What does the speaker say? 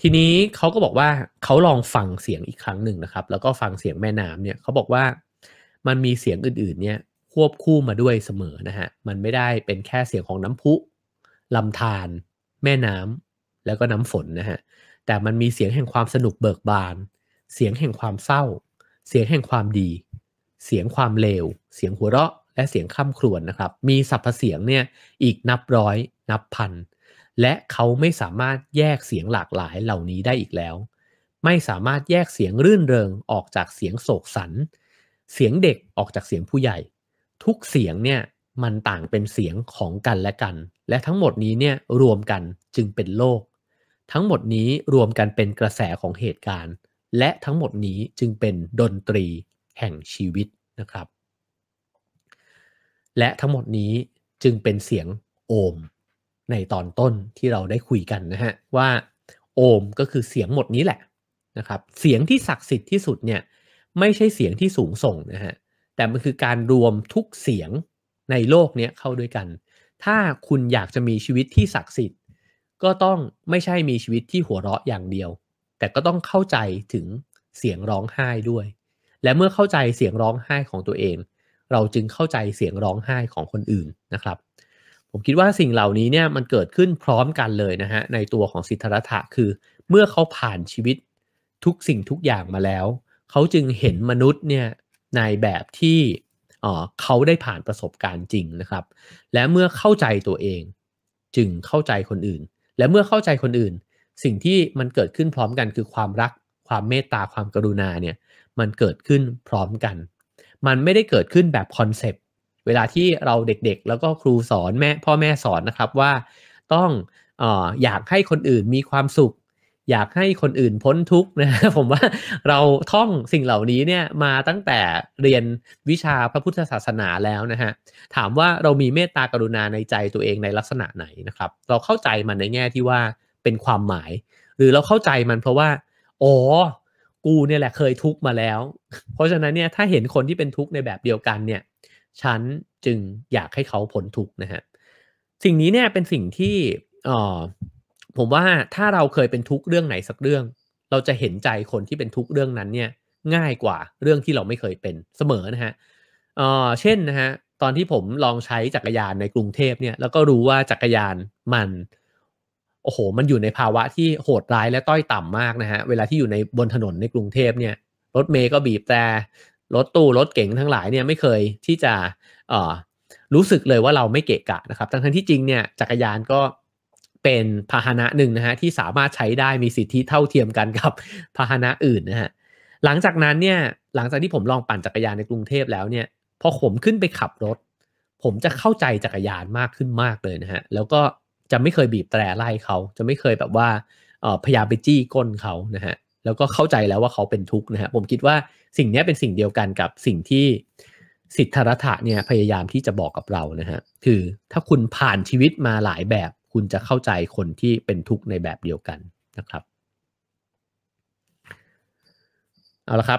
ทีนี้เขาก็บอกว่าเขาลองฟังเสียงอีกครั้งหนึ่งนะครับ แล้วก็ฟังเสียงแม่น้ำเนี่ยเขาบอกว่ามันมีเสียงอื่นๆเนี่ยควบคู่มาด้วยเสมอนะฮะมันไม่ได้เป็นแค่เสียงของน้ำพุลำธารแม่น้ำแล้วก็น้ำฝนนะฮะแต่มันมีเสียงแห่งความสนุกเบิกบาน เสียงแห่งความเศร้า เสียงแห่งความดี เสียงความเลว เสียงหัวเราะ และเสียงข้ามครวนนะครับมีสรรพเสียงเนี่ยอีกนับร้อย นับพันและเขาไม่สามารถแยกเสียงหลากหลายเหล่านี้ได้อีกแล้ว ไม่สามารถแยกเสียงรื่นเริงออกจากเสียงโศกสันเสียงเด็กออกจากเสียงผู้ใหญ่ ทุกเสียงเนี่ยมันต่างเป็นเสียงของกันและกัน และทั้งหมดนี้เนี่ยรวมกันจึงเป็นโลก ทั้งหมดนี้รวมกันเป็นกระแสของเหตุการณ์ และทั้งหมดนี้จึงเป็นดนตรีแห่งชีวิตนะครับ และทั้งหมดนี้จึงเป็นเสียงโอมในตอนต้นที่เราได้คุยกันนะฮะว่าโอมก็คือเสียงหมดนี้แหละนะครับ เสียงที่ศักดิ์สิทธิ์ที่สุดเนี่ยไม่ใช่เสียงที่สูงส่งนะฮะแต่มันคือการรวมทุกเสียงในโลกเนี้ยเข้าด้วยกัน ถ้าคุณอยากจะมีชีวิตที่ศักดิ์สิทธิ์ ก็ต้องไม่ใช่มีชีวิตที่หัวเราะอย่างเดียว แต่ก็ต้องเข้าใจถึงเสียงร้องไห้ด้วย และเมื่อเข้าใจเสียงร้องไห้ของตัวเอง เราจึงเข้าใจเสียงร้องไห้ของคนอื่นนะครับผมคิดว่าสิ่งเหล่านี้เนี่ยมันเกิดขึ้นพร้อมกันเลยนะฮะในตัวของสิทธรัตถะคือเมื่อเขาผ่านชีวิตทุกสิ่งทุกอย่างมาแล้ว เขาจึงเห็นมนุษย์เนี่ยในแบบที่เขาได้ผ่านประสบการณ์จริงนะครับ และเมื่อเข้าใจตัวเองจึงเข้าใจคนอื่น และเมื่อเข้าใจคนอื่น สิ่งที่มันเกิดขึ้นพร้อมกันคือความรักความเมตตาความกรุณาเนี่ยมันเกิดขึ้นพร้อมกัน มันไม่ได้เกิดขึ้นแบบคอนเซปตเวลาที่เราเด็กๆแล้วก็ครูสอนแม่พ่อแม่สอนนะครับว่าต้องออยากให้คนอื่นมีความสุข อยากให้คนอื่นพ้นทุกข์นะผมว่าเราท่องสิ่งเหล่านี้เนี่ยมาตั้งแต่เรียนวิชาพระพุทธศาสนาแล้วนะฮะถามว่าเรามีเมตตากรุณาในใจตัวเองในลักษณะไหนนะครับ เราเข้าใจมันในแง่ที่ว่าเป็นความหมาย หรือเราเข้าใจมันเพราะว่าอ๋อ กูเนี่ยแหละเคยทุกข์มาแล้ว เพราะฉะนั้นเนี่ยถ้าเห็นคนที่เป็นทุกข์ในแบบเดียวกันเนี่ยฉันจึงอยากให้เขาผลถูกนะฮะสิ่งนี้เนี่ยเป็นสิ่งที่ออผมว่าถ้าเราเคยเป็นทุกเรื่องไหนสักเรื่อง เราจะเห็นใจคนที่เป็นทุกเรื่องนั้นเนี่ยง่ายกว่าเรื่องที่เราไม่เคยเป็นเสมอนะฮะเออเช่นนะฮะตอนที่ผมลองใช้จักรยานในกรุงเทพเนี่ยแล้วก็รู้ว่าจักรยานมันโอ้โหมันอยู่ในภาวะที่โหดร้ายและต้อยต่ำมากนะฮะเวลาที่อยู่ในบนถนนในกรุงเทพเนี่ย รถเมย์ก็บีบแต่รถตู้รถเก๋งทั้งหลายเนี่ยไม่เคยที่จะรู้สึกเลยว่าเราไม่เกะกะนะครับ ทั้งที่จริงเนี่ยจักรยานก็เป็นพาหนะหนึ่งนะฮะที่สามารถใช้ได้มีสิทธิเท่าเทียมกันกับพาหนะอื่นนะฮะหลังจากนั้นเนี่ยหลังจากที่ผมลองปั่นจักรยานในกรุงเทพแล้วเนี่ยพอผมขึ้นไปขับรถ ผมจะเข้าใจจักรยานมากขึ้นมากเลยนะฮะแล้วก็จะไม่เคยบีบแตรไล่เขาจะไม่เคยแบบว่าพยายามไปจี้ก้นเขานะฮะแล้วก็เข้าใจแล้วว่าเขาเป็นทุกข์นะฮะผมคิดว่าสิ่งนี้เป็นสิ่งเดียวกันกับสิ่งที่สิทธรัตะเนี่ยพยายามที่จะบอกกับเรานะฮะคือถ้าคุณผ่านชีวิตมาหลายแบบคุณจะเข้าใจคนที่เป็นทุกข์ในแบบเดียวกันนะครับเอาละครับ